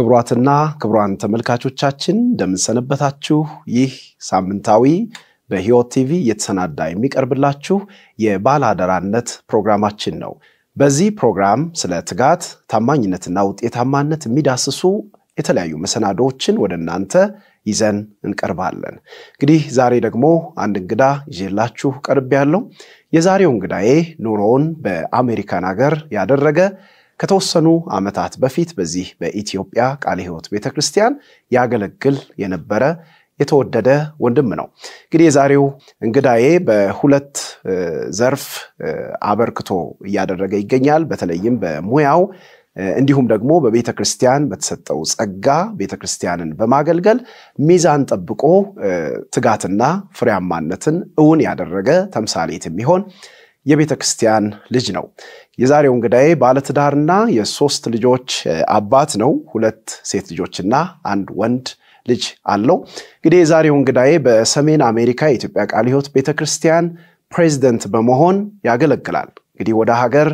ክብሯትና ክብሯን ተመልካቾቻችን እንደምንሰነበታችሁ። ይህ ሳምንታዊ በሕይወት ቲቪ እየተሰናዳ የሚቀርብላችሁ የባላደራነት አደራነት ፕሮግራማችን ነው። በዚህ ፕሮግራም ስለ ትጋት፣ ታማኝነትና ውጤታማነት የሚዳስሱ የተለያዩ መሰናዶዎችን ወደ እናንተ ይዘን እንቀርባለን። እንግዲህ ዛሬ ደግሞ አንድ እንግዳ ይዤላችሁ ቀርቤያለሁ። የዛሬው እንግዳዬ ኑሮውን በአሜሪካን ሀገር ያደረገ ከተወሰኑ ዓመታት በፊት በዚህ በኢትዮጵያ ቃለ ሕይወት ቤተ ክርስቲያን ያገለግል የነበረ የተወደደ ወንድም ነው። እንግዲህ የዛሬው እንግዳዬ በሁለት ዘርፍ አበርክቶ እያደረገ ይገኛል። በተለይም በሙያው እንዲሁም ደግሞ በቤተ ክርስቲያን በተሰጠው ጸጋ ቤተ ክርስቲያንን በማገልገል ሚዛን ጠብቆ ትጋትና ፍሬያማነትን እውን ያደረገ ተምሳሌት የሚሆን የቤተ ክርስቲያን ልጅ ነው። የዛሬው እንግዳዬ ባለትዳርና የሶስት ልጆች አባት ነው። ሁለት ሴት ልጆችና አንድ ወንድ ልጅ አለው። እንግዲህ የዛሬው እንግዳዬ በሰሜን አሜሪካ የኢትዮጵያ ቃለ ሕይወት ቤተ ክርስቲያን ፕሬዚደንት በመሆን ያገለግላል። እንግዲህ ወደ ሀገር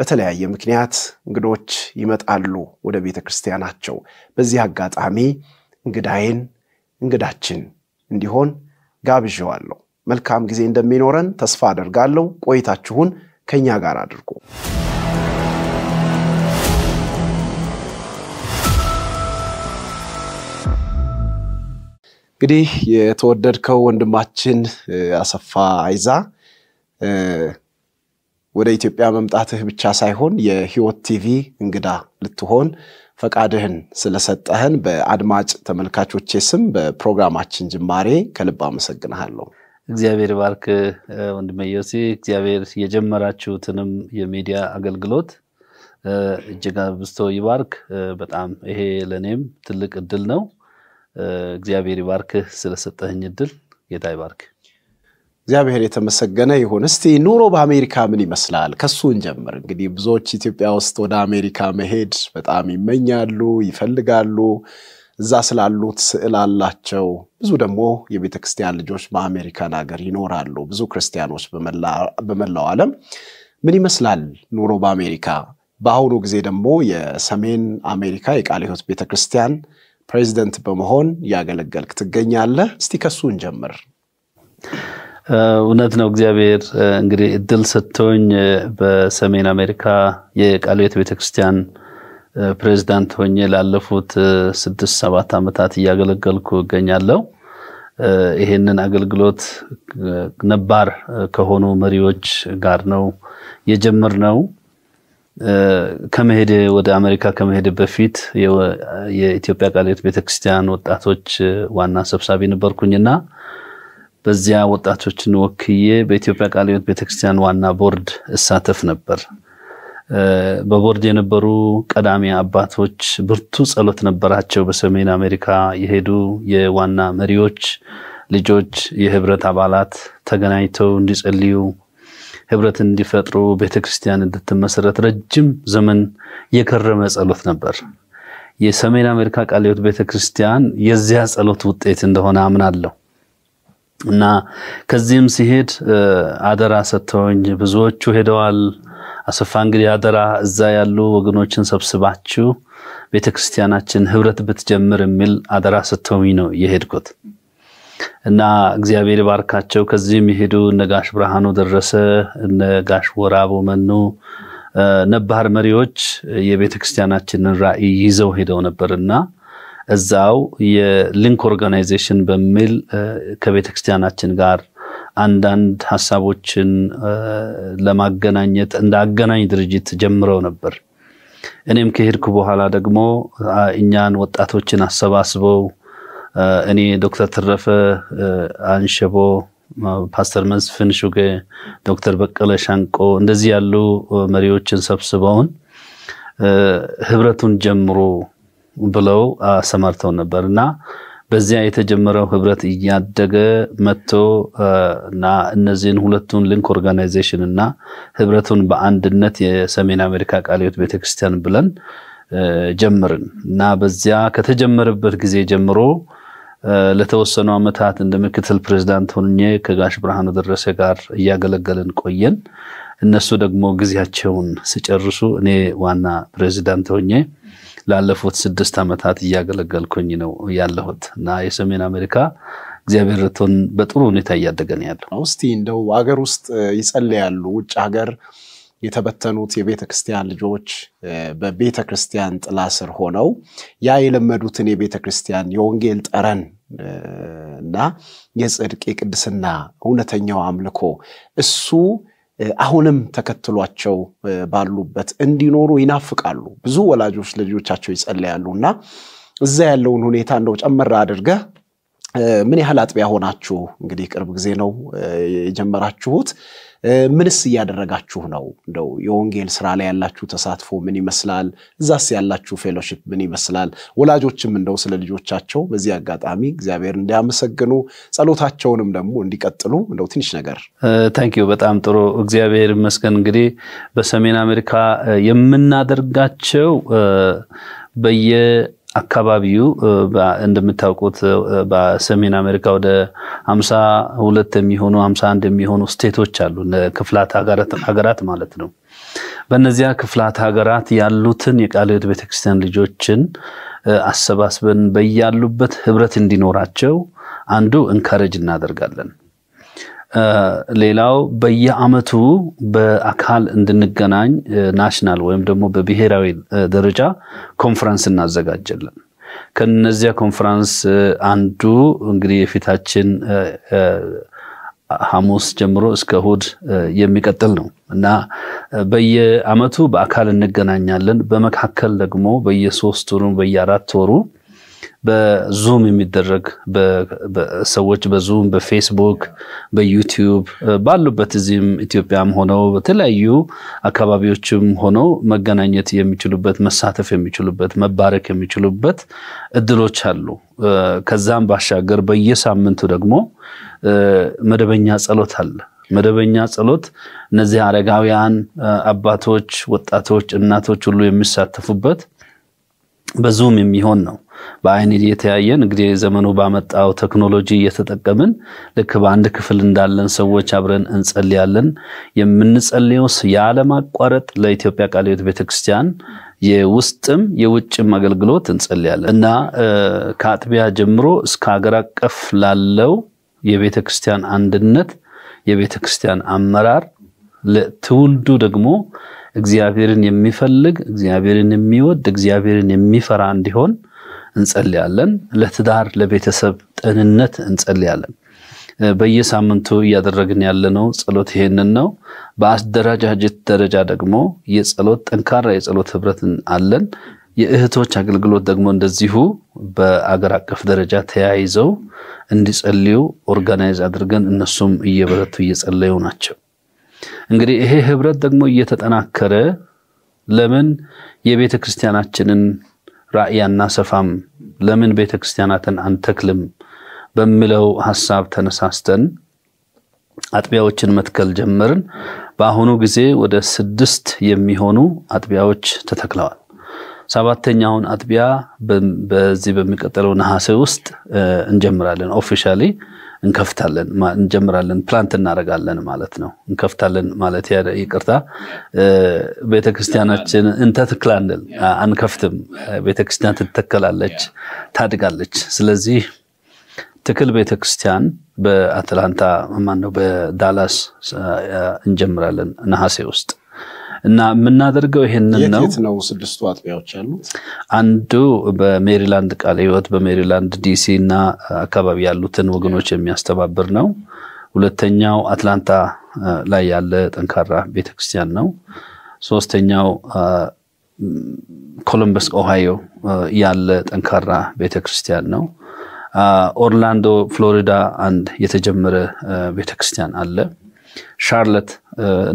በተለያየ ምክንያት እንግዶች ይመጣሉ ወደ ቤተ ክርስቲያናቸው። በዚህ አጋጣሚ እንግዳዬን እንግዳችን እንዲሆን ጋብዣዋለሁ። መልካም ጊዜ እንደሚኖረን ተስፋ አደርጋለሁ። ቆይታችሁን ከእኛ ጋር አድርጎ እንግዲህ የተወደድከው ወንድማችን አሰፋ አይዛ ወደ ኢትዮጵያ መምጣትህ ብቻ ሳይሆን የህይወት ቲቪ እንግዳ ልትሆን ፈቃድህን ስለሰጠህን በአድማጭ ተመልካቾቼ ስም በፕሮግራማችን ጅማሬ ከልብ አመሰግንሃለሁ። እግዚአብሔር ባርክ ወንድሜ ዮሴ። እግዚአብሔር የጀመራችሁትንም የሚዲያ አገልግሎት እጅግ አብዝቶ ይባርክ። በጣም ይሄ ለእኔም ትልቅ እድል ነው። እግዚአብሔር ይባርክ ስለሰጠህኝ እድል። ጌታ ይባርክ። እግዚአብሔር የተመሰገነ ይሁን። እስቲ ኑሮ በአሜሪካ ምን ይመስላል? ከሱን ጀምር። እንግዲህ ብዙዎች ኢትዮጵያ ውስጥ ወደ አሜሪካ መሄድ በጣም ይመኛሉ፣ ይፈልጋሉ። እዛ ስላሉት ስዕል አላቸው። ብዙ ደግሞ የቤተ ክርስቲያን ልጆች በአሜሪካን ሀገር ይኖራሉ። ብዙ ክርስቲያኖች በመላው ዓለም ምን ይመስላል ኑሮ በአሜሪካ? በአሁኑ ጊዜ ደግሞ የሰሜን አሜሪካ የቃለ ሕይወት ቤተ ክርስቲያን ፕሬዚደንት በመሆን እያገለገልክ ትገኛለህ። እስቲ ከሱ እንጀምር። እውነት ነው። እግዚአብሔር እንግዲህ እድል ሰጥቶኝ በሰሜን አሜሪካ የቃለ ሕይወት ቤተክርስቲያን ፕሬዚዳንት ሆኜ ላለፉት ስድስት ሰባት ዓመታት እያገለገልኩ እገኛለሁ። ይሄንን አገልግሎት ነባር ከሆኑ መሪዎች ጋር ነው የጀመርነው። ከመሄድ ወደ አሜሪካ ከመሄድ በፊት የኢትዮጵያ ቃልዮት ቤተክርስቲያን ወጣቶች ዋና ሰብሳቢ ነበርኩኝና በዚያ ወጣቶችን ወክዬ በኢትዮጵያ ቃልዮት ቤተክርስቲያን ዋና ቦርድ እሳተፍ ነበር። በቦርድ የነበሩ ቀዳሚ አባቶች ብርቱ ጸሎት ነበራቸው። በሰሜን አሜሪካ የሄዱ የዋና መሪዎች ልጆች፣ የህብረት አባላት ተገናኝተው እንዲጸልዩ፣ ህብረት እንዲፈጥሩ፣ ቤተክርስቲያን እንድትመሰረት ረጅም ዘመን የከረመ ጸሎት ነበር። የሰሜን አሜሪካ ቃለ ሕይወት ቤተክርስቲያን የዚያ ጸሎት ውጤት እንደሆነ አምናለሁ እና ከዚህም ሲሄድ አደራ ሰጥተውኝ ብዙዎቹ ሄደዋል። አሰፋ እንግዲህ አደራ እዛ ያሉ ወገኖችን ሰብስባችሁ ቤተ ክርስቲያናችን ህብረት ብትጀምር የሚል አደራ ስትሆኝ ነው የሄድኩት እና እግዚአብሔር ባርካቸው። ከዚህም የሄዱ እነ ጋሽ ብርሃኑ ደረሰ፣ እነ ጋሽ ወራቦ መኑ ነባር መሪዎች የቤተ ክርስቲያናችንን ራዕይ ይዘው ሄደው ነበርና እዛው የሊንክ ኦርጋናይዜሽን በሚል ከቤተ ክርስቲያናችን ጋር አንዳንድ ሀሳቦችን ለማገናኘት እንደ አገናኝ ድርጅት ጀምረው ነበር። እኔም ከሄድኩ በኋላ ደግሞ እኛን ወጣቶችን አሰባስበው እኔ ዶክተር ተረፈ አንሸቦ፣ ፓስተር መስፍን ሹጌ፣ ዶክተር በቀለ ሻንቆ እንደዚህ ያሉ መሪዎችን ሰብስበውን ህብረቱን ጀምሮ ብለው አሰማርተው ነበር እና በዚያ የተጀመረው ህብረት እያደገ መጥቶ እና እነዚህን ሁለቱን ሊንክ ኦርጋናይዜሽን እና ህብረቱን በአንድነት የሰሜን አሜሪካ ቃለ ሕይወት ቤተክርስቲያን ብለን ጀምርን እና በዚያ ከተጀመረበት ጊዜ ጀምሮ ለተወሰኑ ዓመታት እንደ ምክትል ፕሬዚዳንት ሆኜ ከጋሽ ብርሃኑ ደረሰ ጋር እያገለገልን ቆየን። እነሱ ደግሞ ጊዜያቸውን ሲጨርሱ እኔ ዋና ፕሬዚዳንት ሆኜ ላለፉት ስድስት ዓመታት እያገለገልኩኝ ነው ያለሁት እና የሰሜን አሜሪካ እግዚአብሔር ርቶን በጥሩ ሁኔታ እያደገን ያለው። እስቲ እንደው ሀገር ውስጥ ይጸለያሉ፣ ውጭ ሀገር የተበተኑት የቤተ ክርስቲያን ልጆች በቤተ ክርስቲያን ጥላ ስር ሆነው ያ የለመዱትን የቤተ ክርስቲያን የወንጌል ጠረን እና የጽድቅ የቅድስና እውነተኛው አምልኮ እሱ አሁንም ተከትሏቸው ባሉበት እንዲኖሩ ይናፍቃሉ። ብዙ ወላጆች ልጆቻቸው ይጸለያሉ እና እዛ ያለውን ሁኔታ እንደው ጨመር አድርገ ምን ያህል አጥቢያ ሆናችሁ እንግዲህ ቅርብ ጊዜ ነው የጀመራችሁት ምንስ እያደረጋችሁ ነው? እንደው የወንጌል ስራ ላይ ያላችሁ ተሳትፎ ምን ይመስላል? እዛስ ያላችሁ ፌሎሺፕ ምን ይመስላል? ወላጆችም እንደው ስለ ልጆቻቸው በዚህ አጋጣሚ እግዚአብሔር እንዲያመሰግኑ ጸሎታቸውንም ደግሞ እንዲቀጥሉ እንደው ትንሽ ነገር። ታንኪዩ በጣም ጥሩ እግዚአብሔር ይመስገን። እንግዲህ በሰሜን አሜሪካ የምናደርጋቸው በየ አካባቢው እንደምታውቁት በሰሜን አሜሪካ ወደ ሀምሳ ሁለት የሚሆኑ ሀምሳ አንድ የሚሆኑ ስቴቶች አሉ ክፍላት ሀገራት ማለት ነው። በእነዚያ ክፍላት ሀገራት ያሉትን የቃለ ሕይወት ቤተክርስቲያን ልጆችን አሰባስበን በያሉበት ህብረት እንዲኖራቸው አንዱ እንካሬጅ እናደርጋለን። ሌላው በየአመቱ በአካል እንድንገናኝ ናሽናል ወይም ደግሞ በብሔራዊ ደረጃ ኮንፈረንስ እናዘጋጀለን። ከነዚያ ኮንፈረንስ አንዱ እንግዲህ የፊታችን ሐሙስ ጀምሮ እስከ እሁድ የሚቀጥል ነው እና በየአመቱ በአካል እንገናኛለን። በመካከል ደግሞ በየሶስት ወሩ በየአራት ወሩ በዙም የሚደረግ ሰዎች በዙም በፌስቡክ በዩቲዩብ ባሉበት እዚህም ኢትዮጵያም ሆነው በተለያዩ አካባቢዎችም ሆነው መገናኘት የሚችሉበት መሳተፍ የሚችሉበት መባረክ የሚችሉበት እድሎች አሉ። ከዛም ባሻገር በየሳምንቱ ደግሞ መደበኛ ጸሎት አለ። መደበኛ ጸሎት እነዚህ አረጋውያን አባቶች፣ ወጣቶች፣ እናቶች ሁሉ የሚሳተፉበት በዙም የሚሆን ነው። በአይን እየተያየን እንግዲህ ዘመኑ ባመጣው ቴክኖሎጂ እየተጠቀምን ልክ በአንድ ክፍል እንዳለን ሰዎች አብረን እንጸልያለን። የምንጸልየውስ ያለማቋረጥ ለኢትዮጵያ ቃለ ሕይወት ቤተክርስቲያን የውስጥም የውጭም አገልግሎት እንጸልያለን እና ከአጥቢያ ጀምሮ እስከ ሀገር አቀፍ ላለው የቤተ ክርስቲያን አንድነት የቤተ ክርስቲያን አመራር ለትውልዱ ደግሞ እግዚአብሔርን የሚፈልግ እግዚአብሔርን የሚወድ እግዚአብሔርን የሚፈራ እንዲሆን እንጸልያለን። ለትዳር ለቤተሰብ ጤንነት እንጸልያለን። በየሳምንቱ እያደረግን ያለነው ጸሎት ይሄንን ነው። በአደረጃጀት ደረጃ ደግሞ የጸሎት ጠንካራ የጸሎት ህብረትን አለን። የእህቶች አገልግሎት ደግሞ እንደዚሁ በአገር አቀፍ ደረጃ ተያይዘው እንዲጸልዩ ኦርጋናይዝ አድርገን እነሱም እየበረቱ እየጸለዩ ናቸው። እንግዲህ ይሄ ህብረት ደግሞ እየተጠናከረ ለምን የቤተ ክርስቲያናችንን ራእይ አናሰፋም? ለምን ቤተ ክርስቲያናትን አንተክልም? በሚለው ሀሳብ ተነሳስተን አጥቢያዎችን መትከል ጀመርን። በአሁኑ ጊዜ ወደ ስድስት የሚሆኑ አጥቢያዎች ተተክለዋል። ሰባተኛውን አጥቢያ በዚህ በሚቀጥለው ነሐሴ ውስጥ እንጀምራለን ኦፊሻሊ እንከፍታለን እንጀምራለን፣ ፕላንት እናደርጋለን ማለት ነው። እንከፍታለን ማለት ይቅርታ፣ ቤተክርስቲያናችን እንተትክላንል አንከፍትም። ቤተክርስቲያን ትተከላለች፣ ታድጋለች። ስለዚህ ትክል ቤተክርስቲያን በአትላንታ ማነው በዳላስ እንጀምራለን ነሐሴ ውስጥ እና የምናደርገው ይሄንን ነው። የት ነው ስድስቱ አጥቢያዎች ያሉት? አንዱ በሜሪላንድ ቃለ ሕይወት በሜሪላንድ ዲሲ እና አካባቢ ያሉትን ወገኖች የሚያስተባብር ነው። ሁለተኛው አትላንታ ላይ ያለ ጠንካራ ቤተክርስቲያን ነው። ሶስተኛው ኮሎምበስ ኦሃዮ ያለ ጠንካራ ቤተክርስቲያን ነው። ኦርላንዶ ፍሎሪዳ አንድ የተጀመረ ቤተክርስቲያን አለ። ሻርለት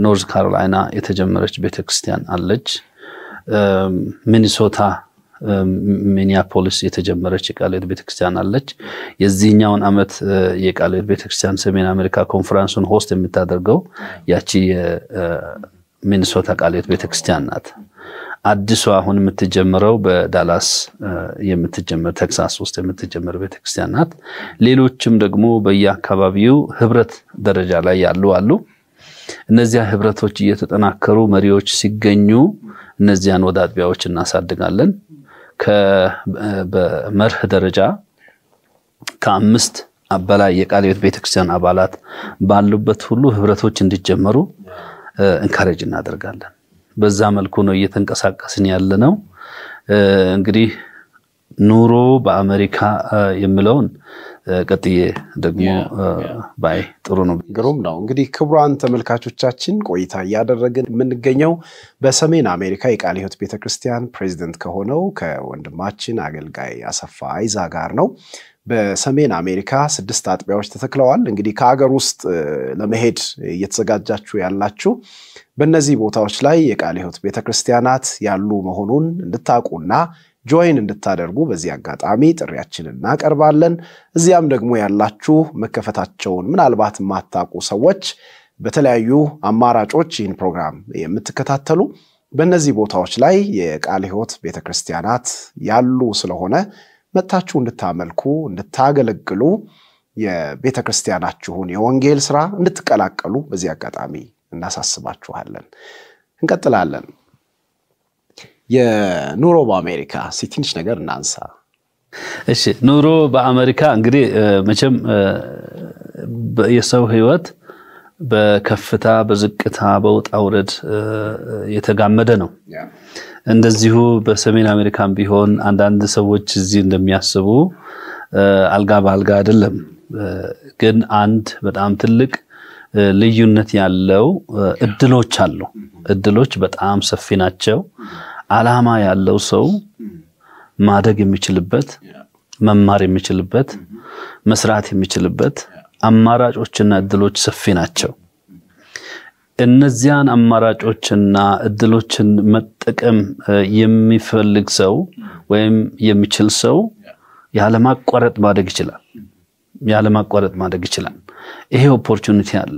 ኖርዝ ካሮላይና የተጀመረች ቤተክርስቲያን አለች። ሚኒሶታ ሚኒያፖሊስ የተጀመረች የቃልዮት ቤተክርስቲያን አለች። የዚህኛውን ዓመት የቃልዮት ቤተክርስቲያን ሰሜን አሜሪካ ኮንፈረንሱን ሆስት የምታደርገው ያቺ የሚኒሶታ ቃልዮት ቤተክርስቲያን ናት። አዲሷ አሁን የምትጀምረው በዳላስ የምትጀምር ቴክሳስ ውስጥ የምትጀምር ቤተክርስቲያን ናት። ሌሎችም ደግሞ በየአካባቢው ህብረት ደረጃ ላይ ያሉ አሉ። እነዚያ ህብረቶች እየተጠናከሩ መሪዎች ሲገኙ እነዚያን ወደ አጥቢያዎች እናሳድጋለን። በመርህ ደረጃ ከአምስት በላይ የቃለ ሕይወት ቤተክርስቲያን አባላት ባሉበት ሁሉ ህብረቶች እንዲጀመሩ እንካሬጅ እናደርጋለን። በዛ መልኩ ነው እየተንቀሳቀስን ያለ ነው። እንግዲህ ኑሮ በአሜሪካ የምለውን ቀጥዬ ደግሞ ባይ ጥሩ ነው። ግሩም ነው። እንግዲህ ክቡራን ተመልካቾቻችን ቆይታ እያደረግን የምንገኘው በሰሜን አሜሪካ የቃለ ሕይወት ቤተክርስቲያን ፕሬዚደንት ከሆነው ከወንድማችን አገልጋይ አሰፋ አይዛ ጋር ነው። በሰሜን አሜሪካ ስድስት አጥቢያዎች ተተክለዋል። እንግዲህ ከሀገር ውስጥ ለመሄድ እየተዘጋጃችሁ ያላችሁ በእነዚህ ቦታዎች ላይ የቃለ ሕይወት ቤተ ክርስቲያናት ያሉ መሆኑን እንድታውቁና ጆይን እንድታደርጉ በዚህ አጋጣሚ ጥሪያችን እናቀርባለን። እዚያም ደግሞ ያላችሁ መከፈታቸውን ምናልባት የማታውቁ ሰዎች በተለያዩ አማራጮች ይህን ፕሮግራም የምትከታተሉ በእነዚህ ቦታዎች ላይ የቃለ ሕይወት ቤተ ክርስቲያናት ያሉ ስለሆነ መታችሁ እንድታመልኩ እንድታገለግሉ የቤተ ክርስቲያናችሁን የወንጌል ስራ እንድትቀላቀሉ በዚህ አጋጣሚ እናሳስባችኋለን። እንቀጥላለን። የኑሮ በአሜሪካ ሲትንሽ ነገር እናንሳ። እሺ ኑሮ በአሜሪካ እንግዲህ መቼም የሰው ህይወት በከፍታ በዝቅታ በውጣ ውረድ የተጋመደ ነው። እንደዚሁ በሰሜን አሜሪካም ቢሆን አንዳንድ ሰዎች እዚህ እንደሚያስቡ አልጋ በአልጋ አይደለም። ግን አንድ በጣም ትልቅ ልዩነት ያለው እድሎች አሉ። እድሎች በጣም ሰፊ ናቸው። አላማ ያለው ሰው ማደግ የሚችልበት፣ መማር የሚችልበት፣ መስራት የሚችልበት አማራጮችና እድሎች ሰፊ ናቸው። እነዚያን አማራጮችና እድሎችን መጠቀም የሚፈልግ ሰው ወይም የሚችል ሰው ያለማቋረጥ ማደግ ይችላል። ያለማቋረጥ ማደግ ይችላል። ይሄ ኦፖርቹኒቲ አለ።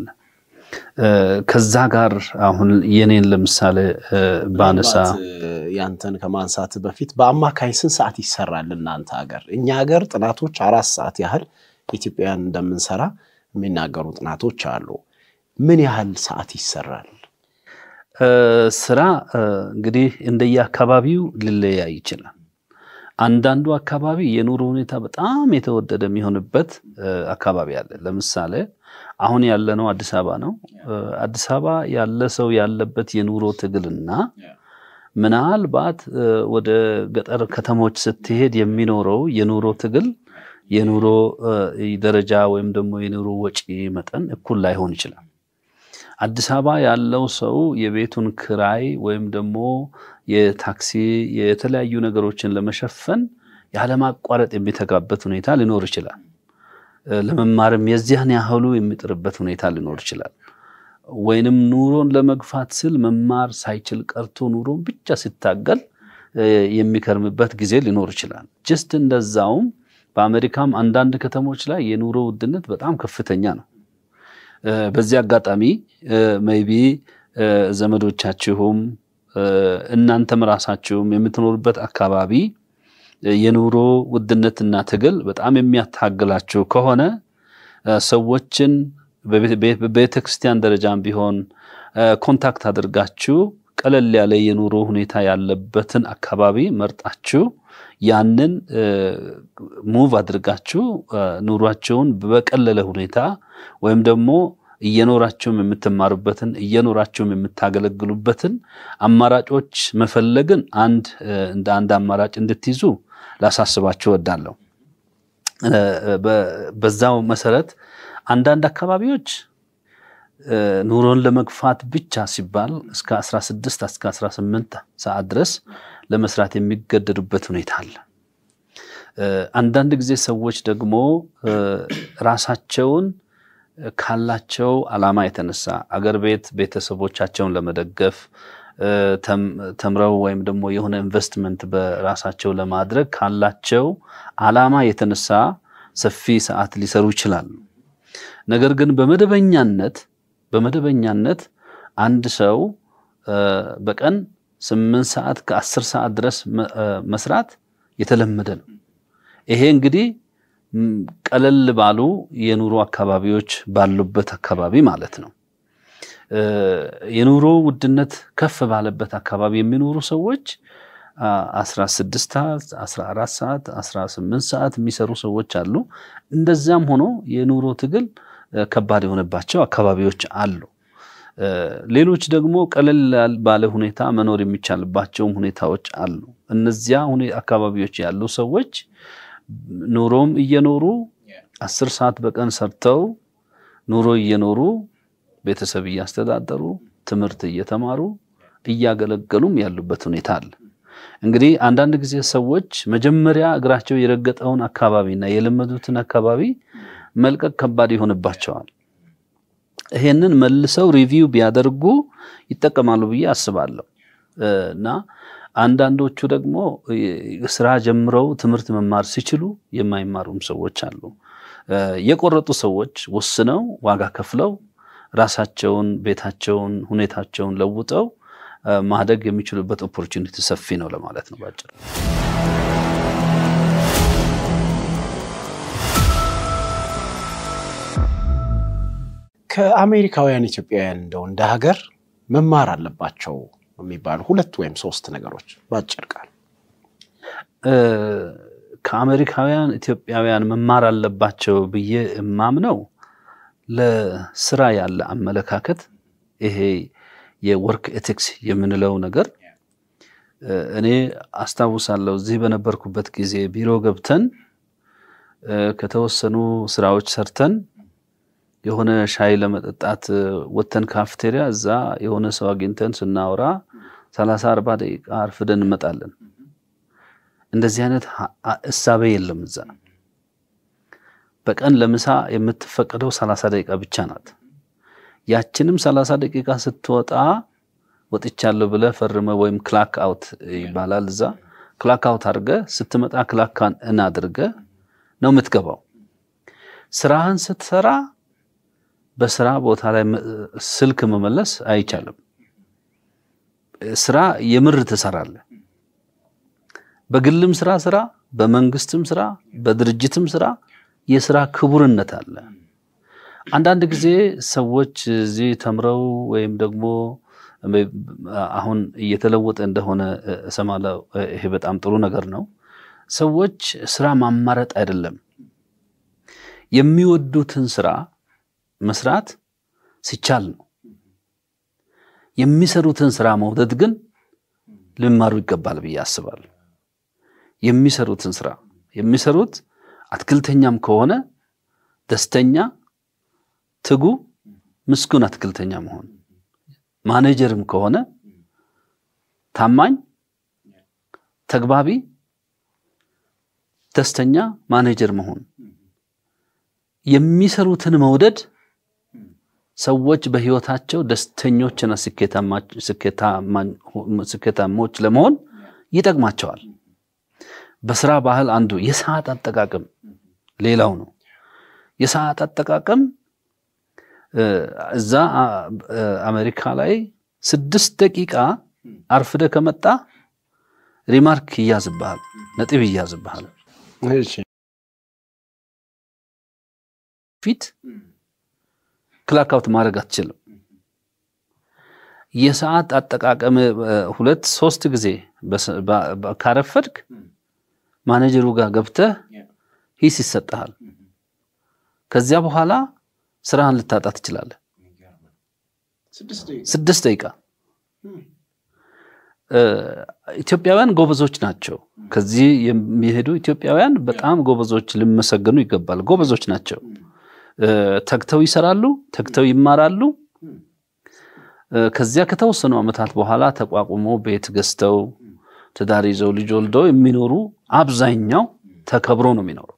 ከዛ ጋር አሁን የኔን ለምሳሌ ባነሳ ያንተን ከማንሳት በፊት በአማካይ ስንት ሰዓት ይሰራል እናንተ ሀገር? እኛ ሀገር ጥናቶች አራት ሰዓት ያህል ኢትዮጵያውያን እንደምንሰራ የሚናገሩ ጥናቶች አሉ። ምን ያህል ሰዓት ይሰራል? ስራ እንግዲህ እንደየአካባቢው ሊለያይ ይችላል። አንዳንዱ አካባቢ የኑሮ ሁኔታ በጣም የተወደደ የሚሆንበት አካባቢ አለ። ለምሳሌ አሁን ያለነው አዲስ አበባ ነው። አዲስ አበባ ያለ ሰው ያለበት የኑሮ ትግልና ምናልባት ወደ ገጠር ከተሞች ስትሄድ የሚኖረው የኑሮ ትግል የኑሮ ደረጃ ወይም ደግሞ የኑሮ ወጪ መጠን እኩል ላይሆን ይችላል። አዲስ አበባ ያለው ሰው የቤቱን ክራይ ወይም ደግሞ የታክሲ የተለያዩ ነገሮችን ለመሸፈን ያለማቋረጥ የሚተጋበት ሁኔታ ሊኖር ይችላል። ለመማርም የዚያን ያህሉ የሚጥርበት ሁኔታ ሊኖር ይችላል። ወይንም ኑሮን ለመግፋት ስል መማር ሳይችል ቀርቶ ኑሮን ብቻ ሲታገል የሚከርምበት ጊዜ ሊኖር ይችላል። ጅስት እንደዛውም በአሜሪካም አንዳንድ ከተሞች ላይ የኑሮ ውድነት በጣም ከፍተኛ ነው። በዚህ አጋጣሚ ሜይ ቢ ዘመዶቻችሁም እናንተም ራሳችሁም የምትኖሩበት አካባቢ የኑሮ ውድነትና ትግል በጣም የሚያታግላችሁ ከሆነ ሰዎችን በቤተክርስቲያን ደረጃም ቢሆን ኮንታክት አድርጋችሁ ቀለል ያለ የኑሮ ሁኔታ ያለበትን አካባቢ መርጣችሁ ያንን ሙቭ አድርጋችሁ ኑሯቸውን በቀለለ ሁኔታ ወይም ደግሞ እየኖራችሁም የምትማሩበትን እየኖራችሁም የምታገለግሉበትን አማራጮች መፈለግን አንድ እንደ አንድ አማራጭ እንድትይዙ ላሳስባችሁ እወዳለሁ። በዛው መሰረት አንዳንድ አካባቢዎች ኑሮን ለመግፋት ብቻ ሲባል እስከ 16 እስከ 18 ሰዓት ድረስ ለመስራት የሚገደዱበት ሁኔታ አለ። አንዳንድ ጊዜ ሰዎች ደግሞ ራሳቸውን ካላቸው ዓላማ የተነሳ አገር ቤት ቤተሰቦቻቸውን ለመደገፍ ተምረው ወይም ደግሞ የሆነ ኢንቨስትመንት በራሳቸው ለማድረግ ካላቸው ዓላማ የተነሳ ሰፊ ሰዓት ሊሰሩ ይችላሉ። ነገር ግን በመደበኛነት በመደበኛነት አንድ ሰው በቀን ስምንት ሰዓት ከአስር ሰዓት ድረስ መስራት የተለመደ ነው። ይሄ እንግዲህ ቀለል ባሉ የኑሮ አካባቢዎች ባሉበት አካባቢ ማለት ነው። የኑሮ ውድነት ከፍ ባለበት አካባቢ የሚኖሩ ሰዎች 16 ሰዓት 14 ሰዓት 18 ሰዓት የሚሰሩ ሰዎች አሉ። እንደዚያም ሆኖ የኑሮ ትግል ከባድ የሆነባቸው አካባቢዎች አሉ። ሌሎች ደግሞ ቀለል ባለ ሁኔታ መኖር የሚቻልባቸውም ሁኔታዎች አሉ። እነዚያ አካባቢዎች ያሉ ሰዎች ኑሮም እየኖሩ አስር ሰዓት በቀን ሰርተው ኑሮ እየኖሩ ቤተሰብ እያስተዳደሩ ትምህርት እየተማሩ እያገለገሉም ያሉበት ሁኔታ አለ። እንግዲህ አንዳንድ ጊዜ ሰዎች መጀመሪያ እግራቸው የረገጠውን አካባቢና የለመዱትን አካባቢ መልቀቅ ከባድ ይሆንባቸዋል። ይሄንን መልሰው ሪቪው ቢያደርጉ ይጠቀማሉ ብዬ አስባለሁ እና አንዳንዶቹ ደግሞ ስራ ጀምረው ትምህርት መማር ሲችሉ የማይማሩም ሰዎች አሉ። የቆረጡ ሰዎች ወስነው ዋጋ ከፍለው ራሳቸውን፣ ቤታቸውን፣ ሁኔታቸውን ለውጠው ማደግ የሚችሉበት ኦፖርቹኒቲ ሰፊ ነው ለማለት ነው ባጭር። ከአሜሪካውያን ኢትዮጵያውያን እንደው እንደ ሀገር መማር አለባቸው የሚባሉ ሁለት ወይም ሶስት ነገሮች በአጭር ቃል ከአሜሪካውያን ኢትዮጵያውያን መማር አለባቸው ብዬ እማምነው ለስራ ያለ አመለካከት ይሄ የወርክ ኤቲክስ የምንለው ነገር እኔ አስታውሳለሁ። እዚህ በነበርኩበት ጊዜ ቢሮ ገብተን ከተወሰኑ ስራዎች ሰርተን የሆነ ሻይ ለመጠጣት ወተን ካፍቴሪያ እዛ የሆነ ሰው አግኝተን ስናወራ ሰላሳ አርባ ደቂቃ አርፍደን እንመጣለን። እንደዚህ አይነት እሳቤ የለም እዛ። በቀን ለምሳ የምትፈቀደው ሰላሳ ደቂቃ ብቻ ናት። ያችንም ሰላሳ ደቂቃ ስትወጣ ወጥቻለሁ ብለ ፈርመ ወይም ክላክ አውት ይባላል እዛ። ክላክ አውት አድርገ ስትመጣ ክላክ እናድርገ ነው የምትገባው። ስራህን ስትሰራ በስራ ቦታ ላይ ስልክ መመለስ አይቻልም። ስራ የምር ትሰራለ በግልም ስራ ስራ፣ በመንግስትም ስራ፣ በድርጅትም ስራ የስራ ክቡርነት አለ። አንዳንድ ጊዜ ሰዎች እዚህ ተምረው ወይም ደግሞ አሁን እየተለወጠ እንደሆነ እሰማለሁ። ይሄ በጣም ጥሩ ነገር ነው። ሰዎች ስራ ማማረጥ አይደለም፣ የሚወዱትን ስራ መስራት ሲቻል ነው። የሚሰሩትን ስራ መውደድ ግን ልማሩ ይገባል ብዬ አስባለሁ። የሚሰሩትን ስራ የሚሰሩት አትክልተኛም ከሆነ ደስተኛ፣ ትጉ፣ ምስጉን አትክልተኛ መሆን፣ ማኔጀርም ከሆነ ታማኝ፣ ተግባቢ፣ ደስተኛ ማኔጀር መሆን፣ የሚሰሩትን መውደድ ሰዎች በህይወታቸው ደስተኞችና ስኬታሞች ለመሆን ይጠቅማቸዋል። በስራ ባህል አንዱ የሰዓት አጠቃቀም ሌላው ነው። የሰዓት አጠቃቀም እዛ አሜሪካ ላይ ስድስት ደቂቃ አርፍደ ከመጣ ሪማርክ ይያዝብሃል፣ ነጥብ ይያዝብሃል ፊት ክላካውት ማድረግ አትችልም። የሰዓት አጠቃቀም ሁለት ሶስት ጊዜ ካረፈድክ ማኔጀሩ ጋር ገብተህ ሂስ ይሰጠሃል። ከዚያ በኋላ ስራህን ልታጣ ትችላለህ። ስድስት ደቂቃ ኢትዮጵያውያን ጎበዞች ናቸው። ከዚህ የሚሄዱ ኢትዮጵያውያን በጣም ጎበዞች ሊመሰገኑ ይገባል። ጎበዞች ናቸው። ተግተው ይሰራሉ፣ ተግተው ይማራሉ። ከዚያ ከተወሰኑ ዓመታት በኋላ ተቋቁሞ ቤት ገዝተው ትዳር ይዘው ልጅ ወልደው የሚኖሩ አብዛኛው ተከብሮ ነው የሚኖረው።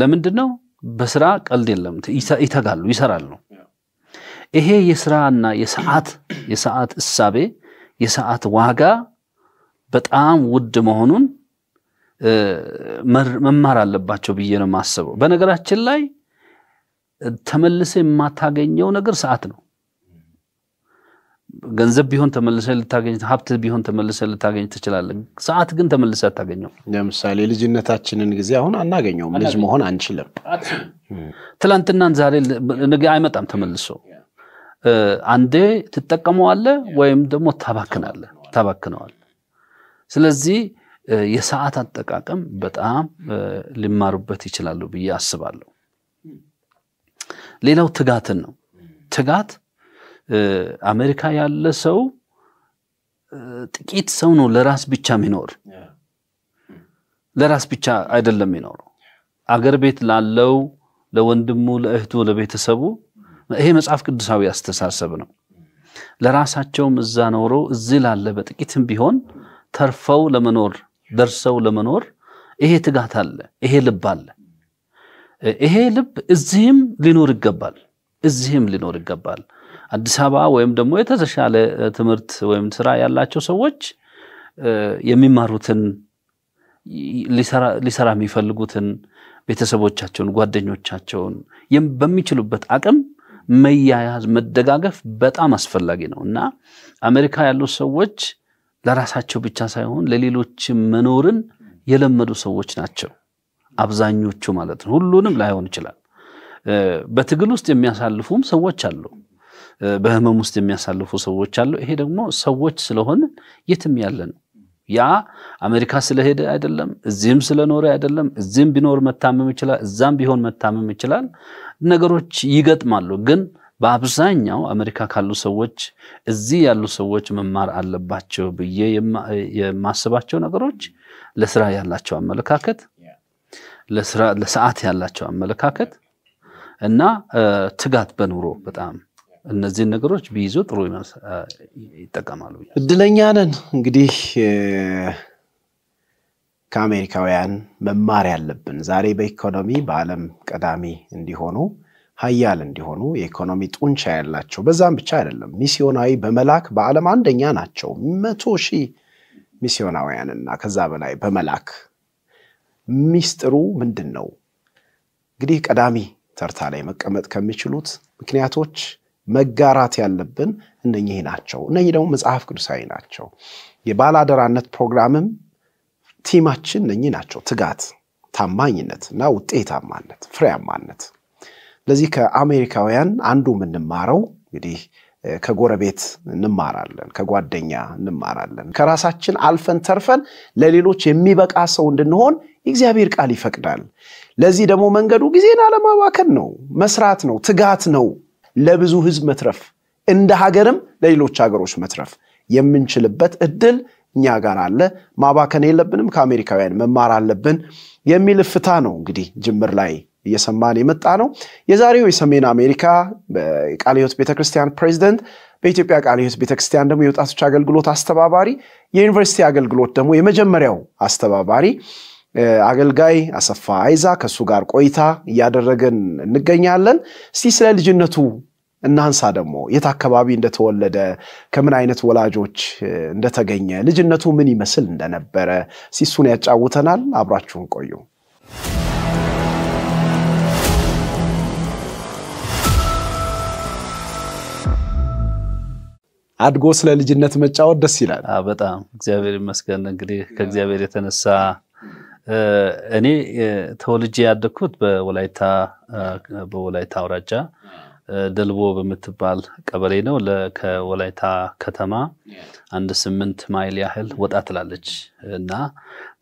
ለምንድን ነው? በስራ ቀልድ የለም። ይተጋሉ፣ ይሰራሉ። ይሄ የስራና የሰዓት የሰዓት እሳቤ የሰዓት ዋጋ በጣም ውድ መሆኑን መማር አለባቸው ብዬ ነው የማስበው። በነገራችን ላይ ተመልሰ የማታገኘው ነገር ሰዓት ነው። ገንዘብ ቢሆን ተመልሰ ልታገኝ፣ ሀብት ቢሆን ተመልሰ ልታገኝ ትችላለን። ሰዓት ግን ተመልሰ አታገኘው። ለምሳሌ ልጅነታችንን ጊዜ አሁን አናገኘውም። ልጅ መሆን አንችልም። ትላንትናን ዛሬ ነገ አይመጣም ተመልሶ። አንዴ ትጠቀመዋለ ወይም ደግሞ ታባክናለ ታባክነዋል። ስለዚህ የሰዓት አጠቃቀም በጣም ሊማሩበት ይችላሉ ብዬ አስባለሁ። ሌላው ትጋትን ነው። ትጋት አሜሪካ ያለ ሰው ጥቂት ሰው ነው ለራስ ብቻ የሚኖር ለራስ ብቻ አይደለም የሚኖረው። አገር ቤት ላለው ለወንድሙ፣ ለእህቱ፣ ለቤተሰቡ ይሄ መጽሐፍ ቅዱሳዊ አስተሳሰብ ነው። ለራሳቸውም እዛ ኖሮ እዚህ ላለ በጥቂትም ቢሆን ተርፈው ለመኖር ደርሰው ለመኖር ይሄ ትጋት አለ፣ ይሄ ልብ አለ። ይሄ ልብ እዚህም ሊኖር ይገባል። እዚህም ሊኖር ይገባል። አዲስ አበባ ወይም ደግሞ የተሻለ ትምህርት ወይም ስራ ያላቸው ሰዎች የሚማሩትን ሊሰራ የሚፈልጉትን ቤተሰቦቻቸውን፣ ጓደኞቻቸውን በሚችሉበት አቅም መያያዝ፣ መደጋገፍ በጣም አስፈላጊ ነው እና አሜሪካ ያሉት ሰዎች ለራሳቸው ብቻ ሳይሆን ለሌሎች መኖርን የለመዱ ሰዎች ናቸው። አብዛኞቹ ማለት ነው። ሁሉንም ላይሆን ይችላል። በትግል ውስጥ የሚያሳልፉም ሰዎች አሉ። በህመም ውስጥ የሚያሳልፉ ሰዎች አሉ። ይሄ ደግሞ ሰዎች ስለሆን የትም ያለ ነው። ያ አሜሪካ ስለሄደ አይደለም፣ እዚህም ስለኖረ አይደለም። እዚህም ቢኖር መታመም ይችላል፣ እዛም ቢሆን መታመም ይችላል። ነገሮች ይገጥማሉ። ግን በአብዛኛው አሜሪካ ካሉ ሰዎች እዚህ ያሉ ሰዎች መማር አለባቸው ብዬ የማስባቸው ነገሮች ለስራ ያላቸው አመለካከት ለሰዓት ያላቸው አመለካከት እና ትጋት በኑሮ በጣም እነዚህን ነገሮች ቢይዙ ጥሩ ይጠቀማሉ። እድለኛ ነን እንግዲህ ከአሜሪካውያን መማር ያለብን ዛሬ በኢኮኖሚ በዓለም ቀዳሚ እንዲሆኑ ሀያል እንዲሆኑ የኢኮኖሚ ጡንቻ ያላቸው በዛም ብቻ አይደለም ሚስዮናዊ በመላክ በዓለም አንደኛ ናቸው። መቶ ሺህ ሚስዮናውያንና ከዛ በላይ በመላክ ሚስጥሩ ምንድን ነው? እንግዲህ ቀዳሚ ተርታ ላይ መቀመጥ ከሚችሉት ምክንያቶች መጋራት ያለብን እነኚህ ናቸው። እነኚህ ደግሞ መጽሐፍ ቅዱሳዊ ናቸው። የባላደራነት ፕሮግራምም ቲማችን እነኚህ ናቸው። ትጋት፣ ታማኝነት እና ውጤታማነት፣ ፍሬያማነት። ለዚህ ከአሜሪካውያን አንዱ የምንማረው እንግዲህ ከጎረቤት እንማራለን፣ ከጓደኛ እንማራለን። ከራሳችን አልፈን ተርፈን ለሌሎች የሚበቃ ሰው እንድንሆን እግዚአብሔር ቃል ይፈቅዳል። ለዚህ ደግሞ መንገዱ ጊዜን አለማባከን ነው፣ መስራት ነው፣ ትጋት ነው፣ ለብዙ ህዝብ መትረፍ፣ እንደ ሀገርም ለሌሎች ሀገሮች መትረፍ የምንችልበት እድል እኛ ጋር አለ። ማባከን የለብንም፣ ከአሜሪካውያን መማር አለብን የሚል እፍታ ነው እንግዲህ ጅምር ላይ እየሰማን የመጣ ነው። የዛሬው የሰሜን አሜሪካ ቃለ ሕይወት ቤተክርስቲያን ፕሬዚደንት በኢትዮጵያ ቃለ ሕይወት ቤተክርስቲያን ደግሞ የወጣቶች አገልግሎት አስተባባሪ፣ የዩኒቨርሲቲ አገልግሎት ደግሞ የመጀመሪያው አስተባባሪ አገልጋይ አሰፋ አይዛ ከእሱ ጋር ቆይታ እያደረገን እንገኛለን። እስቲ ስለ ልጅነቱ እናንሳ። ደግሞ የት አካባቢ እንደተወለደ ከምን አይነት ወላጆች እንደተገኘ ልጅነቱ ምን ይመስል እንደነበረ ሲሱን ያጫውተናል። አብራችሁን ቆዩ። አድጎ ስለ ልጅነት መጫወት ደስ ይላል። በጣም እግዚአብሔር ይመስገን። እንግዲህ ከእግዚአብሔር የተነሳ እኔ ተወልጄ ያደግኩት በወላይታ በወላይታ አውራጃ ደልቦ በምትባል ቀበሌ ነው። ከወላይታ ከተማ አንድ ስምንት ማይል ያህል ወጣ ትላለች እና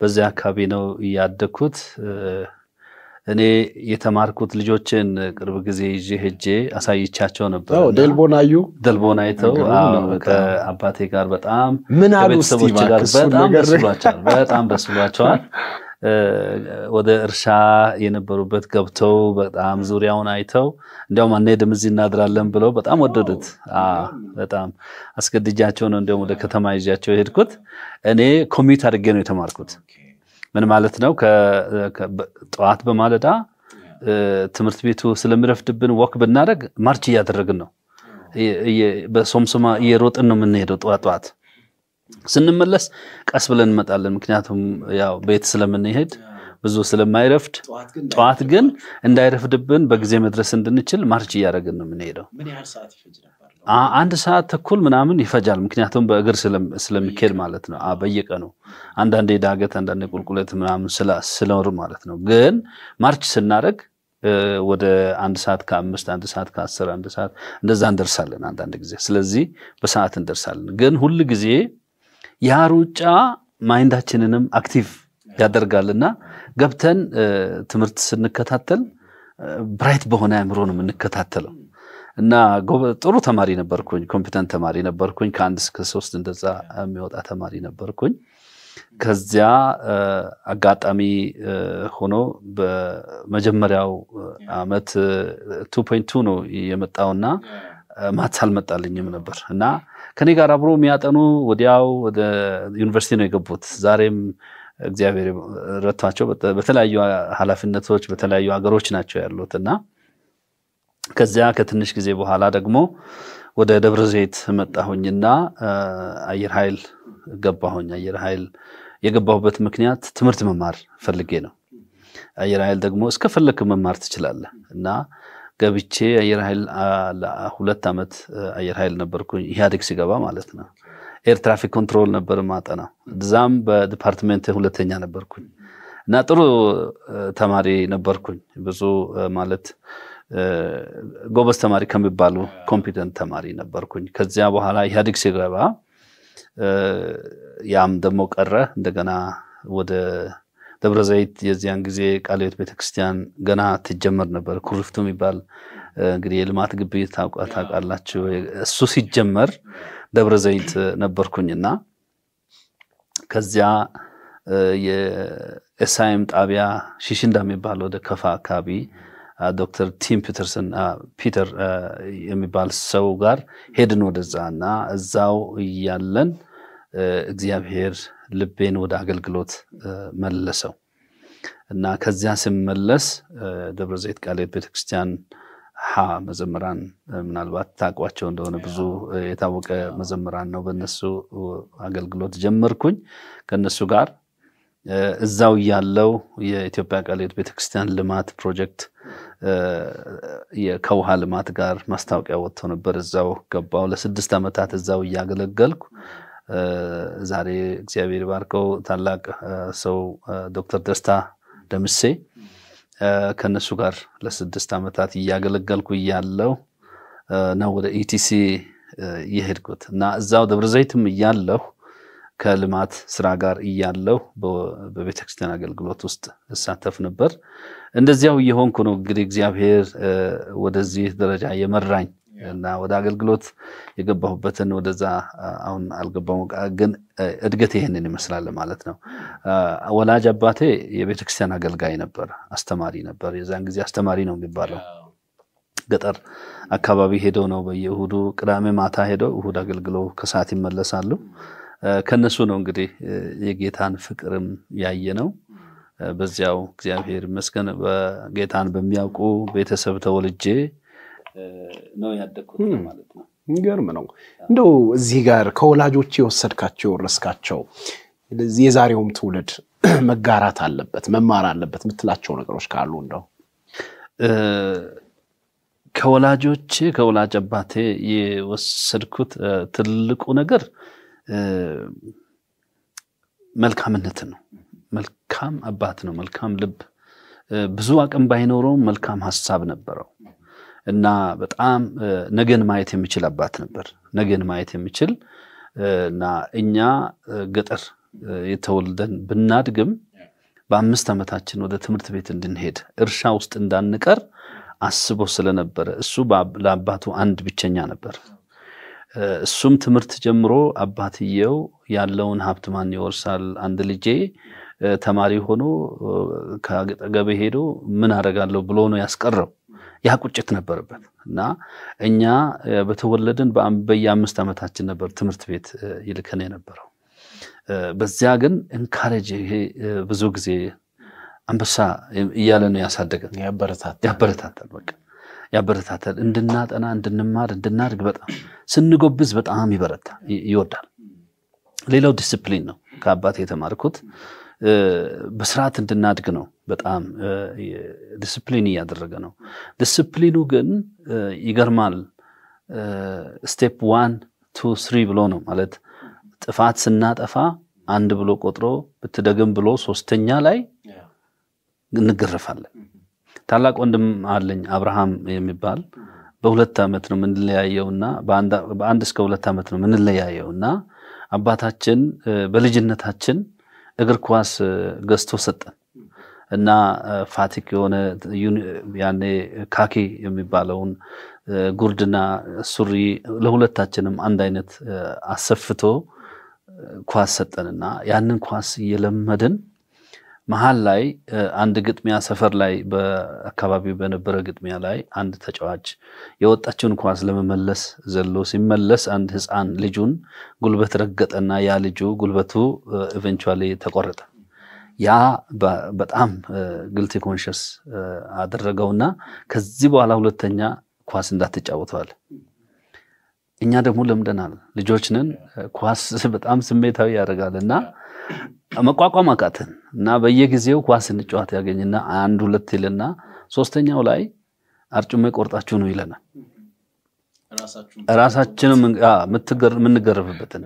በዚያ አካባቢ ነው ያደግኩት። እኔ የተማርኩት ልጆችን ቅርብ ጊዜ ይዤ ሄጄ አሳይቻቸው ነበር። ደልቦን አዩ ደልቦን አይተው ከአባቴ ጋር በጣም ቤተሰቦች ጋር በጣም ደስ ብሏቸዋል። በጣም ደስ ብሏቸዋል። ወደ እርሻ የነበሩበት ገብተው በጣም ዙሪያውን አይተው እንዲያውም አንሄድም እዚህ እናድራለን ብለው በጣም ወደዱት። በጣም አስገድጃቸው ነው እንዲያውም ወደ ከተማ ይዣቸው የሄድኩት። እኔ ኮሚት አድርጌ ነው የተማርኩት ምን ማለት ነው? ጠዋት በማለዳ ትምህርት ቤቱ ስለሚረፍድብን ወክ ብናደረግ ማርች እያደረግን ነው። በሶምሶማ እየሮጥን ነው የምንሄደው። ጠዋት ጠዋት ስንመለስ ቀስ ብለን እንመጣለን። ምክንያቱም ያው ቤት ስለምንሄድ ብዙ ስለማይረፍድ፣ ጠዋት ግን እንዳይረፍድብን በጊዜ መድረስ እንድንችል ማርች እያደረግን ነው የምንሄደው። አንድ ሰዓት ተኩል ምናምን ይፈጃል። ምክንያቱም በእግር ስለሚኬድ ማለት ነው። በየቀኑ አንዳንዴ ዳገት፣ አንዳንዴ ቁልቁለት ምናምን ስለር ማለት ነው። ግን ማርች ስናደርግ ወደ አንድ ሰዓት ከአምስት አንድ ሰዓት ከአስር አንድ ሰዓት እንደዛ እንደርሳለን አንዳንድ ጊዜ። ስለዚህ በሰዓት እንደርሳለን። ግን ሁል ጊዜ ያ ሩጫ ማይንዳችንንም አክቲቭ ያደርጋልና ገብተን ትምህርት ስንከታተል ብራይት በሆነ አእምሮ ነው የምንከታተለው። እና ጥሩ ተማሪ ነበርኩኝ። ኮምፒተንት ተማሪ ነበርኩኝ። ከአንድ እስከ ሶስት እንደዛ የሚወጣ ተማሪ ነበርኩኝ። ከዚያ አጋጣሚ ሆኖ በመጀመሪያው አመት ቱ ፖይንት ቱ ነው የመጣውና ማትስ አልመጣልኝም ነበር እና ከኔ ጋር አብሮ የሚያጠኑ ወዲያው ወደ ዩኒቨርሲቲ ነው የገቡት። ዛሬም እግዚአብሔር ረቷቸው በተለያዩ ኃላፊነቶች በተለያዩ ሀገሮች ናቸው ያሉት እና ከዚያ ከትንሽ ጊዜ በኋላ ደግሞ ወደ ደብረ ዘይት መጣሁኝና አየር ኃይል ገባሁኝ። አየር ኃይል የገባሁበት ምክንያት ትምህርት መማር ፈልጌ ነው። አየር ኃይል ደግሞ ፈለክ መማር ትችላለህ እና ገብቼ አየር ኃይል ሁለት ዓመት አየር ኃይል ነበርኩኝ። ኢህአዴግ ሲገባ ማለት ነው። ኤር ትራፊክ ኮንትሮል ነበር ማጠናው። እዛም በዲፓርትሜንት ሁለተኛ ነበርኩኝ እና ጥሩ ተማሪ ነበርኩኝ ብዙ ማለት ጎበዝ ተማሪ ከሚባሉ ኮምፒተንት ተማሪ ነበርኩኝ። ከዚያ በኋላ ኢህአዴግ ሲገባ ያም ደግሞ ቀረ። እንደገና ወደ ደብረ ዘይት የዚያን ጊዜ ቃልዮት ቤተክርስቲያን ገና ትጀመር ነበር። ኩሪፍቱ የሚባል እንግዲህ የልማት ግቢ ታውቃላችሁ። እሱ ሲጀመር ደብረ ዘይት ነበርኩኝና ከዚያ የኤስይም ጣቢያ ሺሽንዳ የሚባል ወደ ከፋ አካባቢ ዶክተር ቲም ፒተርሰን ፒተር የሚባል ሰው ጋር ሄድን ወደዛ እና እዛው እያለን እግዚአብሔር ልቤን ወደ አገልግሎት መለሰው እና ከዚያ ስመለስ ደብረ ዘይት ቃሌት ቤተክርስቲያን ሀ መዘምራን ምናልባት ታውቋቸው እንደሆነ ብዙ የታወቀ መዘምራን ነው። በነሱ አገልግሎት ጀመርኩኝ ከነሱ ጋር እዛው ያለው የኢትዮጵያ ቃለ ሕይወት ቤተክርስቲያን ልማት ፕሮጀክት ከውሃ ልማት ጋር ማስታወቂያ ወጥቶ ነበር። እዛው ገባው። ለስድስት ዓመታት እዛው እያገለገልኩ ዛሬ እግዚአብሔር ባርከው ታላቅ ሰው ዶክተር ደስታ ደምሴ ከነሱ ጋር ለስድስት ዓመታት እያገለገልኩ እያለው ነው ወደ ኢቲሲ የሄድኩት እና እዛው ደብረ ዘይትም እያለሁ ከልማት ስራ ጋር እያለሁ በቤተክርስቲያን አገልግሎት ውስጥ እሳተፍ ነበር። እንደዚያው እየሆንኩ ነው እንግዲህ እግዚአብሔር ወደዚህ ደረጃ የመራኝ እና ወደ አገልግሎት የገባሁበትን ወደዛ አሁን አልገባሁም፣ ግን እድገት ይህንን ይመስላል ማለት ነው። ወላጅ አባቴ የቤተክርስቲያን አገልጋይ ነበር፣ አስተማሪ ነበር። የዛን ጊዜ አስተማሪ ነው የሚባለው ገጠር አካባቢ ሄደው ነው በየእሁዱ ቅዳሜ ማታ ሄደው እሁድ አገልግሎ ከሰዓት ይመለሳሉ። ከነሱ ነው እንግዲህ የጌታን ፍቅርም ያየ ነው። በዚያው እግዚአብሔር ይመስገን ጌታን በሚያውቁ ቤተሰብ ተወልጄ ነው ያደግኩት ማለት ነው። ገርም ነው። እንደው እዚህ ጋር ከወላጆች የወሰድካቸው የወረስካቸው የዛሬውም ትውልድ መጋራት አለበት መማር አለበት የምትላቸው ነገሮች ካሉ እንደው ከወላጆቼ ከወላጅ አባቴ የወሰድኩት ትልቁ ነገር መልካምነት ነው። መልካም አባት ነው። መልካም ልብ፣ ብዙ አቅም ባይኖረውም መልካም ሀሳብ ነበረው እና በጣም ነገን ማየት የሚችል አባት ነበር። ነገን ማየት የሚችል እና እኛ ገጠር የተወልደን ብናድግም በአምስት ዓመታችን ወደ ትምህርት ቤት እንድንሄድ እርሻ ውስጥ እንዳንቀር አስቦ ስለነበረ እሱ ለአባቱ አንድ ብቸኛ ነበር። እሱም ትምህርት ጀምሮ አባትየው ያለውን ሀብት ማን ይወርሳል? አንድ ልጄ ተማሪ ሆኖ ከገበ ሄዶ ምን አደርጋለሁ ብሎ ነው ያስቀረው። ያ ቁጭት ነበረበት እና እኛ በተወለድን በየአምስት ዓመታችን ነበር ትምህርት ቤት ይልከን የነበረው። በዚያ ግን እንካሬጅ ይሄ ብዙ ጊዜ አንበሳ እያለ ነው ያሳደገን፣ ያበረታታል በቃ ያበረታታል። እንድናጠና፣ እንድንማር፣ እንድናድግ በጣም ስንጎብዝ በጣም ይበረታ ይወዳል። ሌላው ዲስፕሊን ነው። ከአባት የተማርኩት በስርዓት እንድናድግ ነው። በጣም ዲስፕሊን እያደረገ ነው። ዲስፕሊኑ ግን ይገርማል። ስቴፕ ዋን ቱ ስሪ ብሎ ነው ማለት ጥፋት ስናጠፋ አንድ ብሎ ቆጥሮ ብትደግም ብሎ ሶስተኛ ላይ እንገረፋለን። ታላቅ ወንድም አለኝ አብርሃም የሚባል በሁለት ዓመት ነው የምንለያየውና በአንድ እስከ ሁለት ዓመት ነው እና አባታችን በልጅነታችን እግር ኳስ ገዝቶ ሰጠን እና ፋቲክ የሆነ ያኔ ካኪ የሚባለውን ጉርድና ሱሪ ለሁለታችንም አንድ አይነት አሰፍቶ ኳስ ሰጠንና ያንን ኳስ እየለመድን መሀል ላይ አንድ ግጥሚያ ሰፈር ላይ በአካባቢው በነበረ ግጥሚያ ላይ አንድ ተጫዋች የወጣችውን ኳስ ለመመለስ ዘሎ ሲመለስ አንድ ህፃን ልጁን ጉልበት ረገጠና ያ ልጁ ጉልበቱ ኢቨንቹዋሊ ተቆረጠ። ያ በጣም ግልቲ ኮንሽስ አደረገውና ከዚህ በኋላ ሁለተኛ ኳስ እንዳትጫወተዋል እኛ ደግሞ ለምደናል። ልጆች ኳስ በጣም ስሜታዊ ያደርጋል እና መቋቋም አቃትን እና በየጊዜው ኳስ እንጫወት ያገኝና አንድ ሁለት ይልና ሶስተኛው ላይ አርጩሜ ቆርጣችሁ ነው ይለናል። ራሳችንም የምንገረፍበትን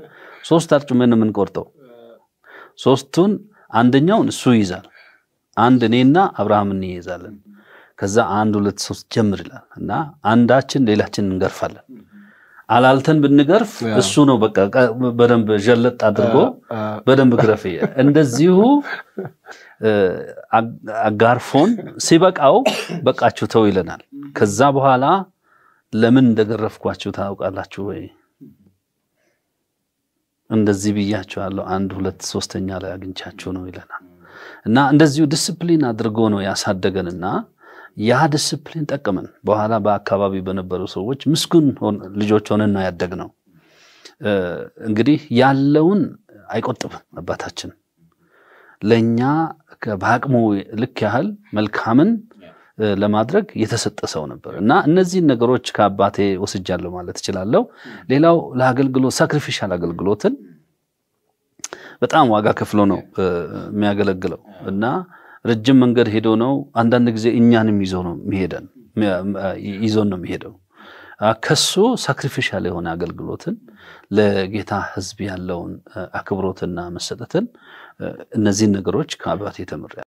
ሶስት አርጩሜ ነው የምንቆርጠው። ሶስቱን አንደኛውን እሱ ይይዛል። አንድ እኔና አብርሃም እንይዛለን። ከዛ አንድ ሁለት ሶስት ጀምር ይላል እና አንዳችን ሌላችን እንገርፋለን። አላልተን ብንገርፍ እሱ ነው በቃ በደንብ ዠለጥ አድርጎ በደንብ ግረፍ። እንደዚሁ አጋርፎን ሲበቃው በቃችሁ ተው ይለናል። ከዛ በኋላ ለምን እንደገረፍኳችሁ ታውቃላችሁ ወይ? እንደዚህ ብያችኋለሁ፣ አንድ ሁለት ሶስተኛ ላይ አግኝቻችሁ ነው ይለናል። እና እንደዚሁ ዲስፕሊን አድርጎ ነው ያሳደገንና ያ ዲስፕሊን ጠቅመን በኋላ በአካባቢ በነበሩ ሰዎች ምስጉን ልጆች ሆነን ነው እንግዲህ ያለውን አይቆጥብም አባታችን ለእኛ በአቅሙ ልክ ያህል መልካምን ለማድረግ የተሰጠ ሰው ነበር እና እነዚህን ነገሮች ከአባቴ ወስጃለሁ ማለት እችላለሁ። ሌላው ለአገልግሎት ሳክሪፊሻል አገልግሎትን በጣም ዋጋ ከፍሎ ነው የሚያገለግለው እና ረጅም መንገድ ሄዶ ነው። አንዳንድ ጊዜ እኛንም ይዞ ነው የሚሄደን ይዞን ነው የሚሄደው። ከሱ ሳክሪፊሻል የሆነ አገልግሎትን ለጌታ ሕዝብ ያለውን አክብሮትና መሰጠትን እነዚህን ነገሮች ከአባቴ ተምሬያለሁ።